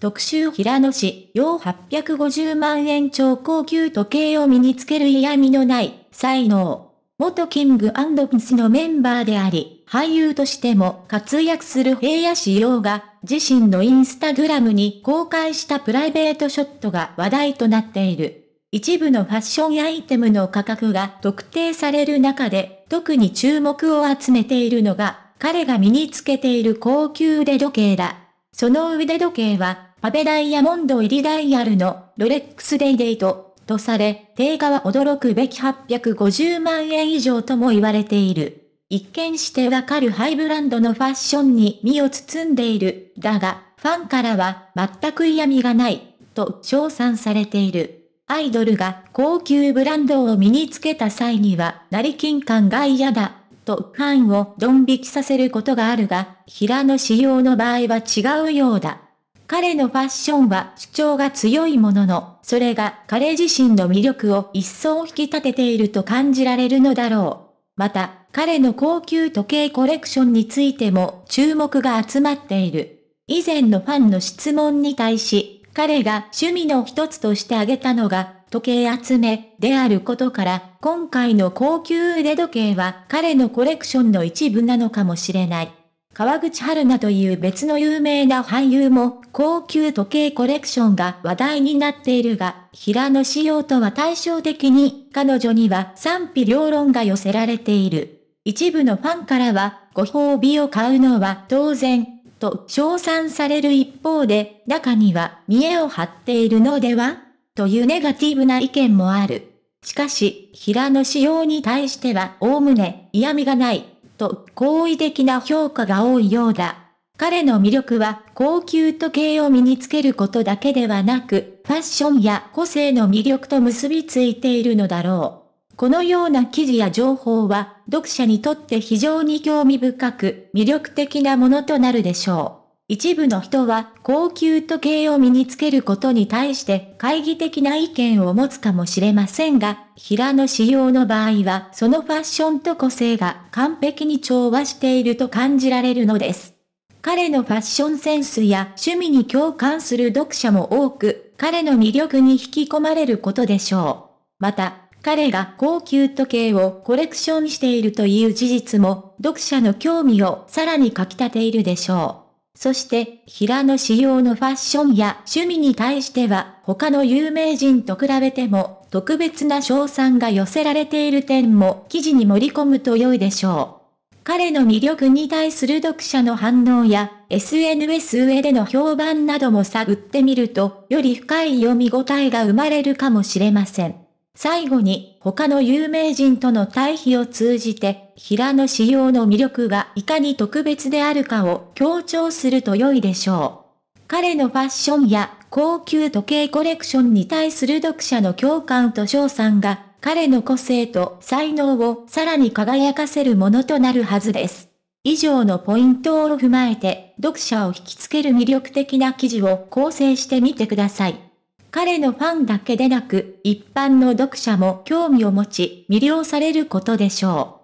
特集平野市、用850万円超高級時計を身につける嫌味のない才能。元キングピスのメンバーであり、俳優としても活躍する平野市用が、自身のインスタグラムに公開したプライベートショットが話題となっている。一部のファッションアイテムの価格が特定される中で、特に注目を集めているのが、彼が身につけている高級腕時計だ。その腕時計はパペダイヤモンド入りダイヤルのロレックスデイデイトとされ、定価は驚くべき850万円以上とも言われている。一見してわかるハイブランドのファッションに身を包んでいる。だが、ファンからは全く嫌味がない、と称賛されている。アイドルが高級ブランドを身につけた際には、成金感が嫌だ、とファンをドン引きさせることがあるが、平野仕様の場合は違うようだ。彼のファッションは主張が強いものの、それが彼自身の魅力を一層引き立てていると感じられるのだろう。また、彼の高級時計コレクションについても注目が集まっている。以前のファンの質問に対し、彼が趣味の一つとして挙げたのが、時計集めであることから、今回の高級腕時計は彼のコレクションの一部なのかもしれない。川口春奈という別の有名な俳優も、高級時計コレクションが話題になっているが、平野仕様とは対照的に、彼女には賛否両論が寄せられている。一部のファンからは、ご褒美を買うのは当然、と称賛される一方で、中には見栄を張っているのではというネガティブな意見もある。しかし、平野仕様に対しては、おおむね嫌味がない。と好意的な評価が多いようだ。彼の魅力は高級時計を身につけることだけではなく、ファッションや個性の魅力と結びついているのだろう。このような記事や情報は読者にとって非常に興味深く魅力的なものとなるでしょう。一部の人は高級時計を身につけることに対して懐疑的な意見を持つかもしれませんが、平野仕様の場合はそのファッションと個性が完璧に調和していると感じられるのです。彼のファッションセンスや趣味に共感する読者も多く、彼の魅力に引き込まれることでしょう。また、彼が高級時計をコレクションしているという事実も、読者の興味をさらにかき立ているでしょう。そして、平野仕様のファッションや趣味に対しては、他の有名人と比べても、特別な賞賛が寄せられている点も記事に盛り込むと良いでしょう。彼の魅力に対する読者の反応や、SNS 上での評判なども探ってみると、より深い読み応えが生まれるかもしれません。最後に、他の有名人との対比を通じて、平野仕様の魅力がいかに特別であるかを強調すると良いでしょう。彼のファッションや高級時計コレクションに対する読者の共感と賞賛が、彼の個性と才能をさらに輝かせるものとなるはずです。以上のポイントを踏まえて、読者を引きつける魅力的な記事を構成してみてください。彼のファンだけでなく、一般の読者も興味を持ち、魅了されることでしょう。